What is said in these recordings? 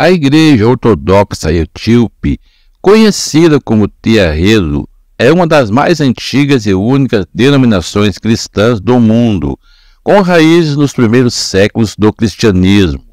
A Igreja Ortodoxa Etíope, conhecida como Tiaredo, é uma das mais antigas e únicas denominações cristãs do mundo, com raízes nos primeiros séculos do cristianismo.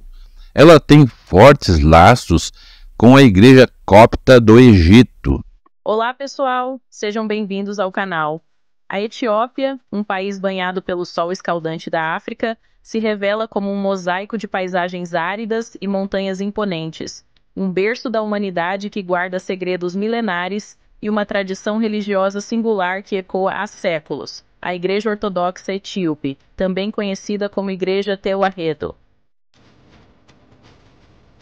Ela tem fortes laços com a Igreja Copta do Egito. Olá, pessoal! Sejam bem-vindos ao canal. A Etiópia, um país banhado pelo sol escaldante da África, se revela como um mosaico de paisagens áridas e montanhas imponentes, um berço da humanidade que guarda segredos milenares e uma tradição religiosa singular que ecoa há séculos. A Igreja Ortodoxa Etíope, também conhecida como Igreja Teuarredo.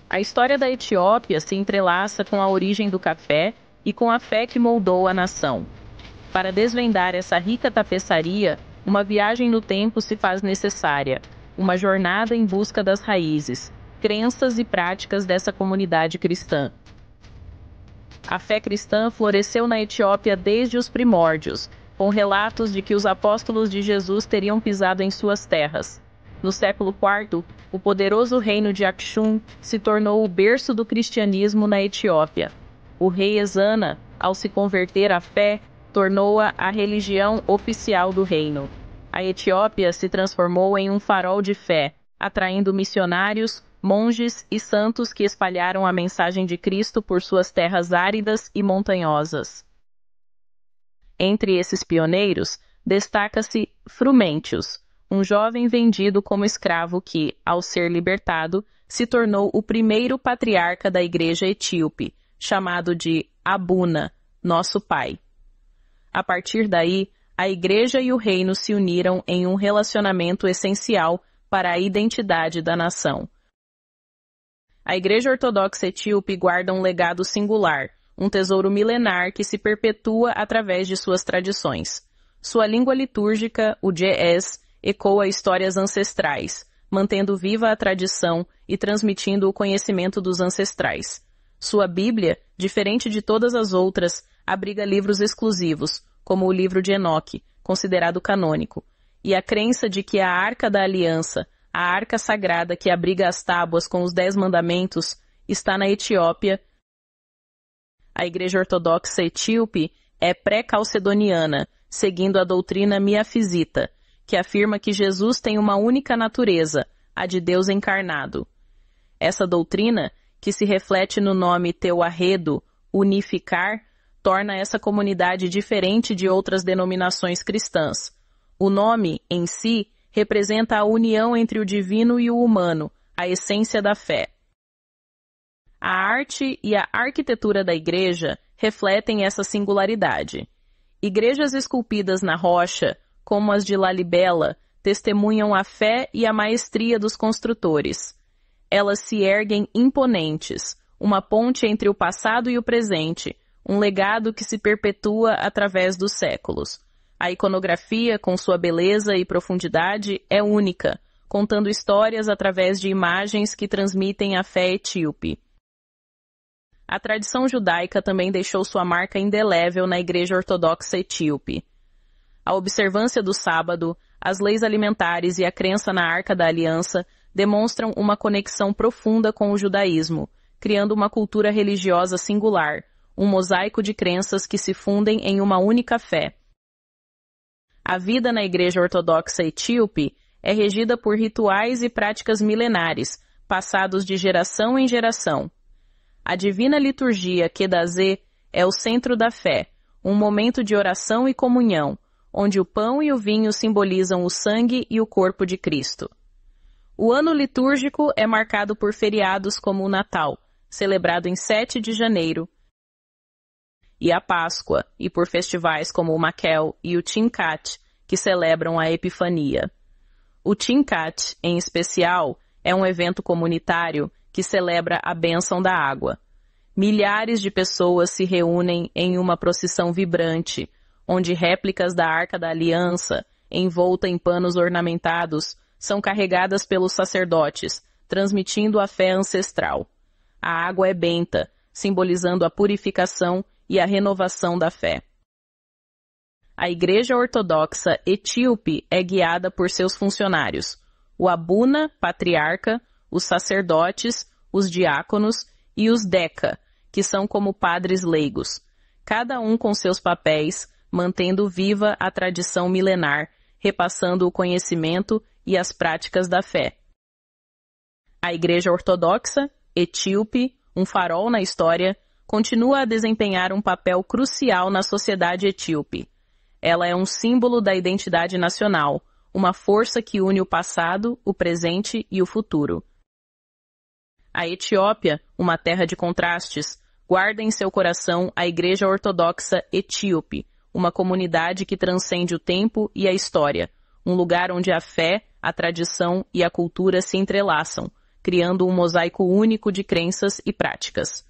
A história da Etiópia se entrelaça com a origem do café e com a fé que moldou a nação. Para desvendar essa rica tapeçaria, uma viagem no tempo se faz necessária, uma jornada em busca das raízes, crenças e práticas dessa comunidade cristã. A fé cristã floresceu na Etiópia desde os primórdios, com relatos de que os apóstolos de Jesus teriam pisado em suas terras. No século IV, o poderoso reino de Akshun se tornou o berço do cristianismo na Etiópia. O rei Ezana, ao se converter à fé, tornou-a a religião oficial do reino. A Etiópia se transformou em um farol de fé, atraindo missionários, monges e santos que espalharam a mensagem de Cristo por suas terras áridas e montanhosas. Entre esses pioneiros, destaca-se Frumentius, um jovem vendido como escravo que, ao ser libertado, se tornou o primeiro patriarca da igreja etíope, chamado de Abuna, nosso pai. A partir daí, a Igreja e o Reino se uniram em um relacionamento essencial para a identidade da nação. A Igreja Ortodoxa Etíope guarda um legado singular, um tesouro milenar que se perpetua através de suas tradições. Sua língua litúrgica, o Js, ecoa histórias ancestrais, mantendo viva a tradição e transmitindo o conhecimento dos ancestrais. Sua Bíblia, diferente de todas as outras, abriga livros exclusivos, como o livro de Enoque, considerado canônico, e a crença de que a Arca da Aliança, a arca sagrada que abriga as tábuas com os Dez Mandamentos, está na Etiópia. A Igreja Ortodoxa Etíope é pré-calcedoniana, seguindo a doutrina miafisita, que afirma que Jesus tem uma única natureza, a de Deus encarnado. Essa doutrina que se reflete no nome Teu Arredo, unificar, torna essa comunidade diferente de outras denominações cristãs. O nome, em si, representa a união entre o divino e o humano, a essência da fé. A arte e a arquitetura da igreja refletem essa singularidade. Igrejas esculpidas na rocha, como as de Lalibela, testemunham a fé e a maestria dos construtores elas se erguem imponentes, uma ponte entre o passado e o presente, um legado que se perpetua através dos séculos. A iconografia, com sua beleza e profundidade, é única, contando histórias através de imagens que transmitem a fé etíope. A tradição judaica também deixou sua marca indelével na Igreja Ortodoxa Etíope. A observância do sábado, as leis alimentares e a crença na Arca da Aliança demonstram uma conexão profunda com o judaísmo, criando uma cultura religiosa singular, um mosaico de crenças que se fundem em uma única fé. A vida na Igreja Ortodoxa Etíope é regida por rituais e práticas milenares, passados de geração em geração. A divina liturgia Kedazê é o centro da fé, um momento de oração e comunhão, onde o pão e o vinho simbolizam o sangue e o corpo de Cristo. O ano litúrgico é marcado por feriados como o Natal, celebrado em 7 de janeiro, e a Páscoa, e por festivais como o Maquel e o Tinkat, que celebram a Epifania. O Tinkat, em especial, é um evento comunitário que celebra a bênção da água. Milhares de pessoas se reúnem em uma procissão vibrante, onde réplicas da Arca da Aliança, envolta em panos ornamentados, são carregadas pelos sacerdotes, transmitindo a fé ancestral. A água é benta, simbolizando a purificação e a renovação da fé. A Igreja Ortodoxa Etíope é guiada por seus funcionários, o Abuna, patriarca, os sacerdotes, os diáconos e os Deca, que são como padres leigos, cada um com seus papéis, mantendo viva a tradição milenar, repassando o conhecimento e as práticas da fé. A Igreja Ortodoxa, etíope, um farol na história, continua a desempenhar um papel crucial na sociedade etíope. Ela é um símbolo da identidade nacional, uma força que une o passado, o presente e o futuro. A Etiópia, uma terra de contrastes, guarda em seu coração a Igreja Ortodoxa Etíope, uma comunidade que transcende o tempo e a história, um lugar onde a fé, a tradição e a cultura se entrelaçam, criando um mosaico único de crenças e práticas.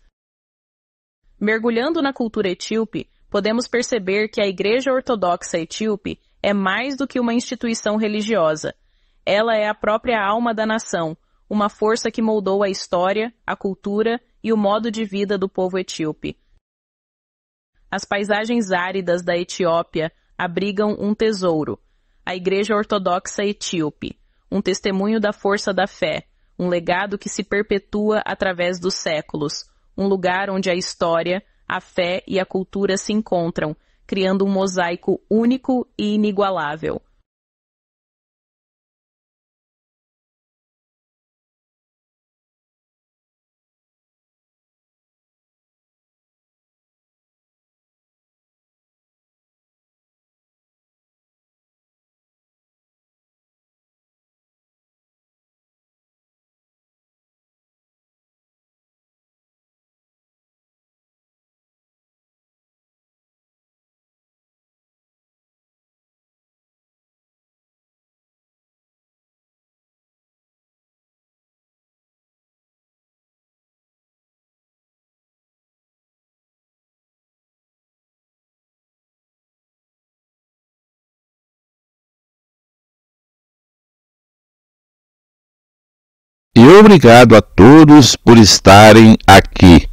Mergulhando na cultura etíope, podemos perceber que a Igreja Ortodoxa Etíope é mais do que uma instituição religiosa. Ela é a própria alma da nação, uma força que moldou a história, a cultura e o modo de vida do povo etíope. As paisagens áridas da Etiópia abrigam um tesouro, a Igreja Ortodoxa Etíope, um testemunho da força da fé, um legado que se perpetua através dos séculos, um lugar onde a história, a fé e a cultura se encontram, criando um mosaico único e inigualável. e obrigado a todos por estarem aqui.